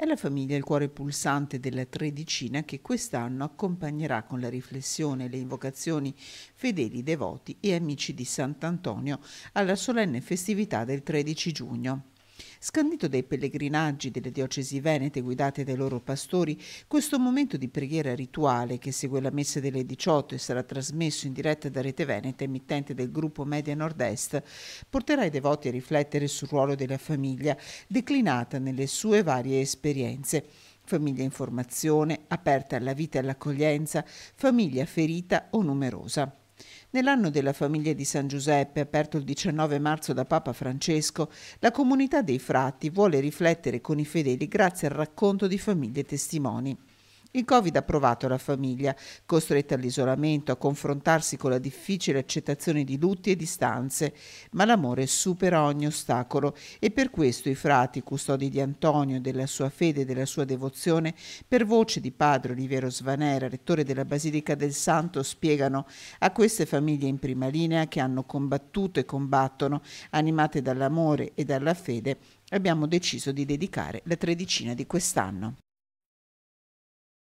È la famiglia il cuore pulsante della tredicina che quest'anno accompagnerà con la riflessione e le invocazioni fedeli, devoti e amici di Sant'Antonio alla solenne festività del 13 giugno. Scandito dai pellegrinaggi delle diocesi venete guidate dai loro pastori, questo momento di preghiera rituale che segue la messa delle 18 e sarà trasmesso in diretta da Rete Veneta, emittente del gruppo Media Nord-Est, porterà i devoti a riflettere sul ruolo della famiglia, declinata nelle sue varie esperienze famiglia in formazione, aperta alla vita e all'accoglienza, famiglia ferita o numerosa. Nell'anno della famiglia di San Giuseppe, aperto il 19 marzo da Papa Francesco, la comunità dei frati vuole riflettere con i fedeli grazie al racconto di famiglie e testimoni. Il Covid ha provato la famiglia, costretta all'isolamento, a confrontarsi con la difficile accettazione di lutti e distanze, ma l'amore supera ogni ostacolo e per questo i frati, custodi di Antonio, della sua fede e della sua devozione, per voce di padre Olivero Svanera, rettore della Basilica del Santo, spiegano a queste famiglie in prima linea che hanno combattuto e combattono, animate dall'amore e dalla fede, abbiamo deciso di dedicare la tredicina di quest'anno.